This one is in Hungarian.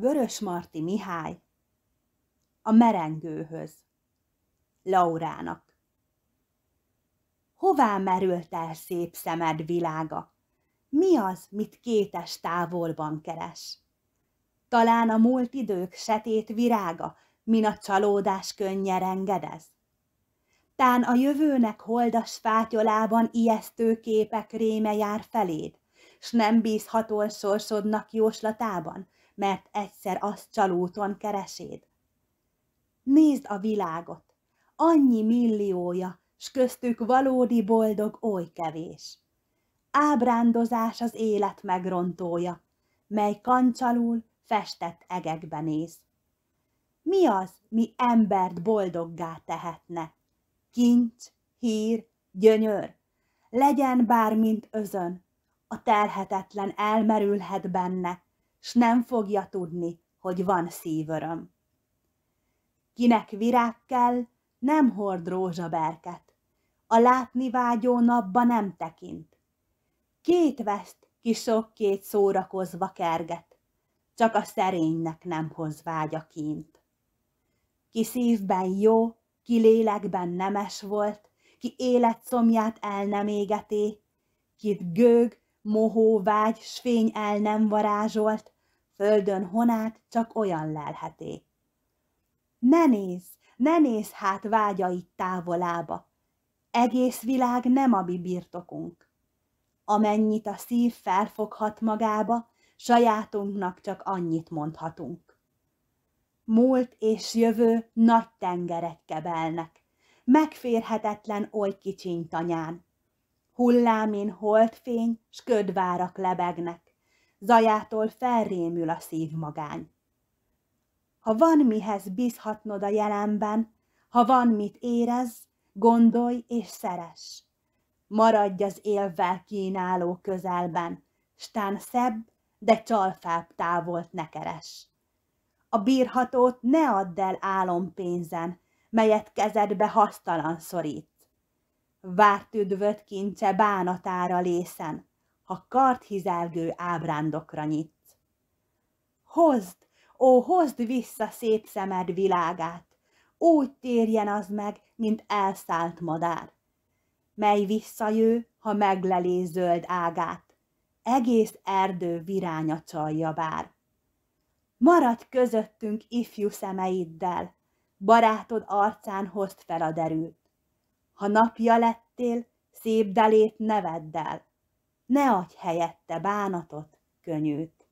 Vörös Marti Mihály a merengőhöz, Laurának. Hová merült el szép szemed világa? Mi az, mit kétes távolban keres? Talán a múlt idők setét virága, min a csalódás könnye rengedez? Tán a jövőnek holdas fátyolában ijesztő képek réme jár feléd, s nem bízhatol sorsodnak jóslatában, mert egyszer azt csalóton keresed. Nézd a világot, annyi milliója, s köztük valódi boldog oly kevés. Ábrándozás az élet megrontója, mely kancsalul festett egekben néz. Mi az, mi embert boldoggá tehetne? Kincs, hír, gyönyör? Legyen bármint özön, a telhetetlen elmerülhet benne, s nem fogja tudni, hogy van szívöröm. Kinek virág kell, nem hord rózsaberket, a látni vágyó napba nem tekint. Két veszt ki sok két szórakozva kerget, csak a szerénynek nem hoz vágya kint. Ki szívben jó, ki lélekben nemes volt, ki életszomját el nem égeté, kit gőg, mohó vágy, s fény el nem varázsolt, földön honát csak olyan lelheté. Ne nézz, ne nézz hát vágyait távolába, egész világ nem a mi birtokunk. Amennyit a szív felfoghat magába, sajátunknak csak annyit mondhatunk. Múlt és jövő nagy tengerek kebelnek, megférhetetlen oly kicsiny tanyán. Hullámin holdfény, s ködvárak lebegnek zajától felrémül a szívmagány. Ha van mihez bízhatnod a jelenben, ha van mit érez, gondolj és szeres. Maradj az élvel kínáló közelben, stán szebb, de csalfább távolt ne keres. A bírhatót ne add el álompénzen, melyet kezedbe hasztalan szorít. Várt üdvöt kincse bánatára lészen, ha karthizelgő ábrándokra nyit. Hozd, ó, hozd vissza szép szemed világát, úgy térjen az meg, mint elszállt madár, mely visszajő, ha meglelé zöld ágát, egész erdő viránya csalja bár. Maradj közöttünk ifjú szemeiddel, barátod arcán hozd fel a derült. Ha napja lettél, szép delét neveddel, ne adj helyette bánatot, könyőt.